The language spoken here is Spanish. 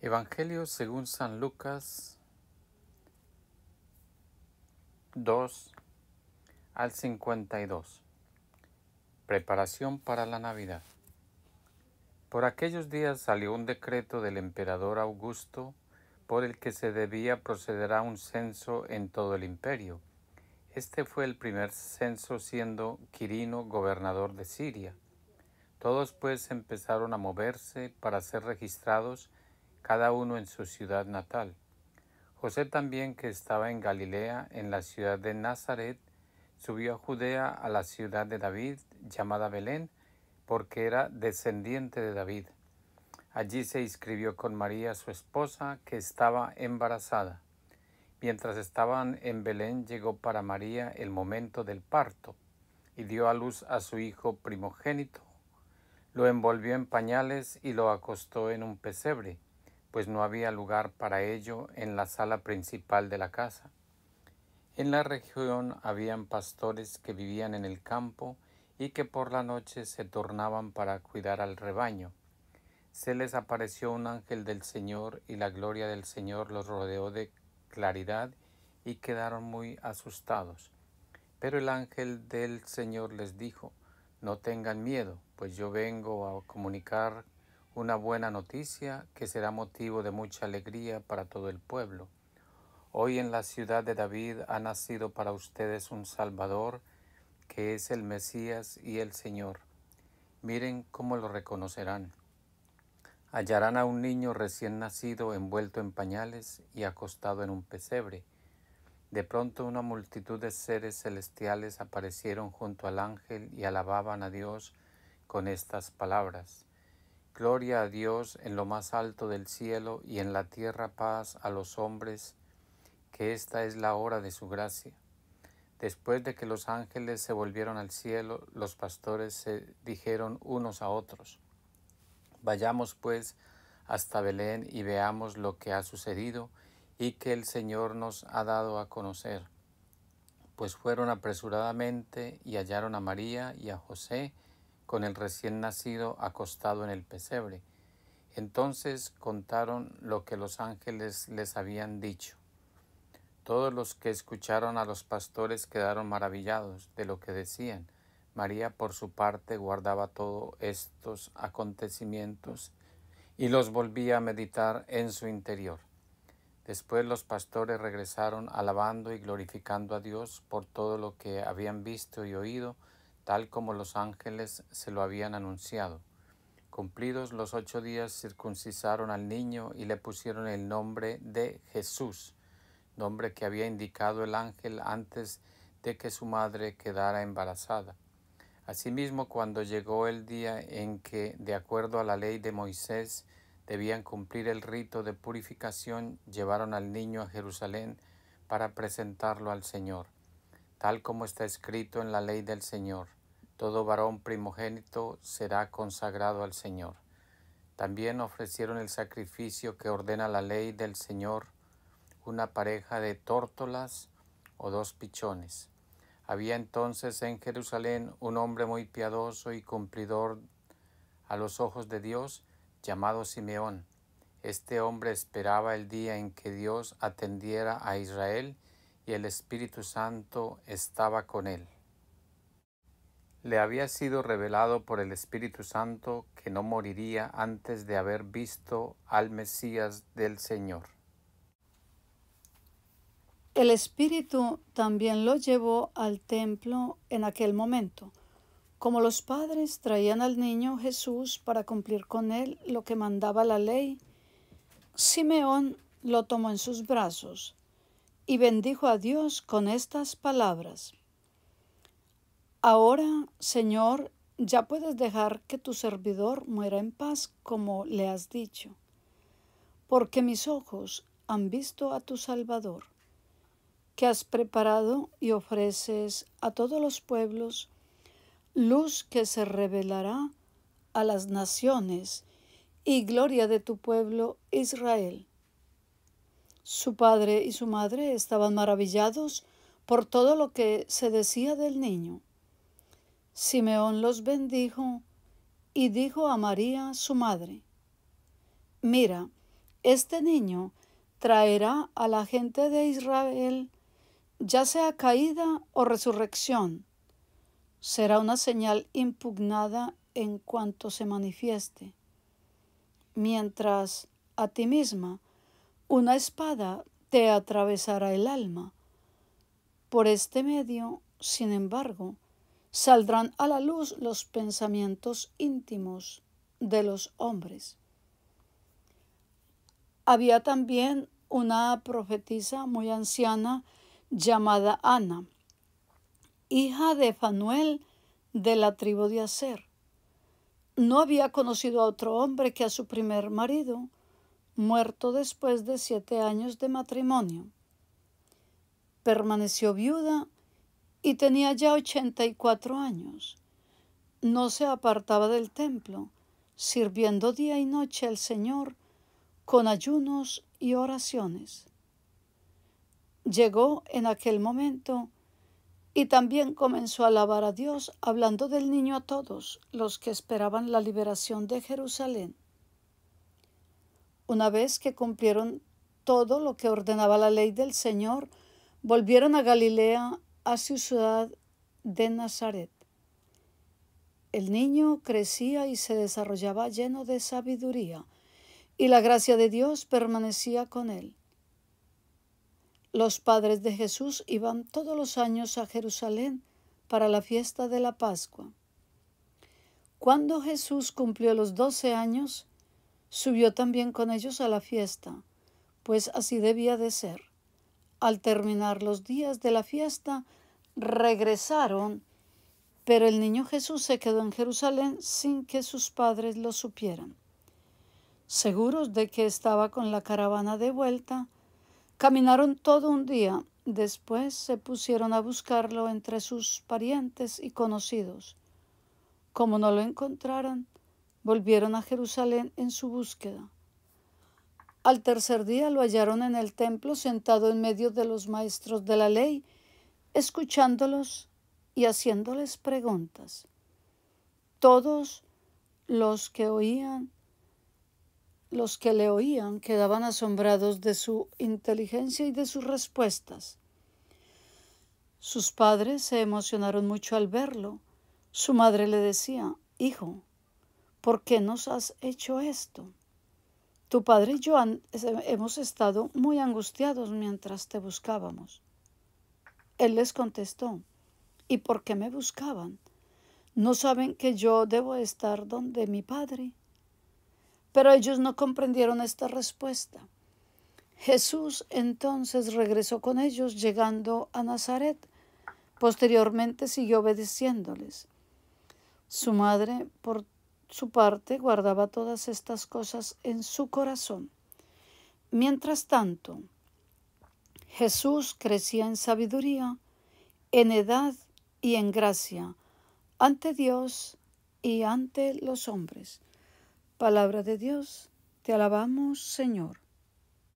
Evangelio según San Lucas 2 al 52. Preparación para la Navidad. Por aquellos días salió un decreto del emperador Augusto por el que se debía proceder a un censo en todo el imperio. Este fue el primer censo siendo Quirino gobernador de Siria. Todos pues empezaron a moverse para ser registrados cada uno en su ciudad natal. José también, que estaba en Galilea, en la ciudad de Nazaret, subió a Judea a la ciudad de David, llamada Belén, porque era descendiente de David. Allí se inscribió con María, su esposa, que estaba embarazada. Mientras estaban en Belén llegó para María el momento del parto, y dio a luz a su hijo primogénito. Lo envolvió en pañales y lo acostó en un pesebre pues no había lugar para ello en la sala principal de la casa. En la región habían pastores que vivían en el campo y que por la noche se tornaban para cuidar al rebaño. Se les apareció un ángel del Señor y la gloria del Señor los rodeó de claridad y quedaron muy asustados. Pero el ángel del Señor les dijo, no tengan miedo, pues yo vengo a comunicar una buena noticia que será motivo de mucha alegría para todo el pueblo. Hoy en la ciudad de David ha nacido para ustedes un Salvador, que es el Mesías y el Señor. Miren cómo lo reconocerán. Hallarán a un niño recién nacido envuelto en pañales y acostado en un pesebre. De pronto una multitud de seres celestiales aparecieron junto al ángel y alababan a Dios con estas palabras. Gloria a Dios en lo más alto del cielo y en la tierra paz a los hombres, que esta es la hora de su gracia. Después de que los ángeles se volvieron al cielo, los pastores se dijeron unos a otros, Vayamos pues hasta Belén y veamos lo que ha sucedido y que el Señor nos ha dado a conocer. Pues fueron apresuradamente y hallaron a María y a José, con el recién nacido acostado en el pesebre. Entonces contaron lo que los ángeles les habían dicho. Todos los que escucharon a los pastores quedaron maravillados de lo que decían. María por su parte guardaba todos estos acontecimientos y los volvía a meditar en su interior. Después los pastores regresaron alabando y glorificando a Dios por todo lo que habían visto y oído tal como los ángeles se lo habían anunciado. Cumplidos los ocho días circuncisaron al niño y le pusieron el nombre de Jesús, nombre que había indicado el ángel antes de que su madre quedara embarazada. Asimismo, cuando llegó el día en que, de acuerdo a la ley de Moisés, debían cumplir el rito de purificación, llevaron al niño a Jerusalén para presentarlo al Señor, tal como está escrito en la ley del Señor. Todo varón primogénito será consagrado al Señor. También ofrecieron el sacrificio que ordena la ley del Señor, una pareja de tórtolas o dos pichones. Había entonces en Jerusalén un hombre muy piadoso y cumplidor a los ojos de Dios, llamado Simeón. Este hombre esperaba el día en que Dios atendiera a Israel y el Espíritu Santo estaba con él le había sido revelado por el Espíritu Santo que no moriría antes de haber visto al Mesías del Señor. El Espíritu también lo llevó al templo en aquel momento. Como los padres traían al niño Jesús para cumplir con él lo que mandaba la ley, Simeón lo tomó en sus brazos y bendijo a Dios con estas palabras. Ahora, Señor, ya puedes dejar que tu servidor muera en paz como le has dicho, porque mis ojos han visto a tu Salvador, que has preparado y ofreces a todos los pueblos luz que se revelará a las naciones y gloria de tu pueblo Israel. Su padre y su madre estaban maravillados por todo lo que se decía del niño. Simeón los bendijo y dijo a María su madre, Mira, este niño traerá a la gente de Israel, ya sea caída o resurrección. Será una señal impugnada en cuanto se manifieste, mientras a ti misma una espada te atravesará el alma. Por este medio, sin embargo, saldrán a la luz los pensamientos íntimos de los hombres. Había también una profetisa muy anciana llamada Ana, hija de Fanuel de la tribu de Aser. No había conocido a otro hombre que a su primer marido, muerto después de siete años de matrimonio. Permaneció viuda y tenía ya 84 años. No se apartaba del templo, sirviendo día y noche al Señor con ayunos y oraciones. Llegó en aquel momento y también comenzó a alabar a Dios, hablando del niño a todos los que esperaban la liberación de Jerusalén. Una vez que cumplieron todo lo que ordenaba la ley del Señor, volvieron a Galilea a su ciudad de Nazaret. El niño crecía y se desarrollaba lleno de sabiduría, y la gracia de Dios permanecía con él. Los padres de Jesús iban todos los años a Jerusalén para la fiesta de la Pascua. Cuando Jesús cumplió los doce años, subió también con ellos a la fiesta, pues así debía de ser. Al terminar los días de la fiesta, regresaron, pero el niño Jesús se quedó en Jerusalén sin que sus padres lo supieran. Seguros de que estaba con la caravana de vuelta, caminaron todo un día, después se pusieron a buscarlo entre sus parientes y conocidos. Como no lo encontraron, volvieron a Jerusalén en su búsqueda. Al tercer día lo hallaron en el templo sentado en medio de los maestros de la ley, escuchándolos y haciéndoles preguntas. Todos los que oían, los que le oían, quedaban asombrados de su inteligencia y de sus respuestas. Sus padres se emocionaron mucho al verlo. Su madre le decía, Hijo, ¿por qué nos has hecho esto? Tu padre y yo hemos estado muy angustiados mientras te buscábamos. Él les contestó, ¿y por qué me buscaban? ¿No saben que yo debo estar donde mi Padre? Pero ellos no comprendieron esta respuesta. Jesús entonces regresó con ellos, llegando a Nazaret. Posteriormente siguió obedeciéndoles. Su madre, por su parte, guardaba todas estas cosas en su corazón. Mientras tanto, Jesús crecía en sabiduría, en edad y en gracia ante Dios y ante los hombres. Palabra de Dios, te alabamos Señor.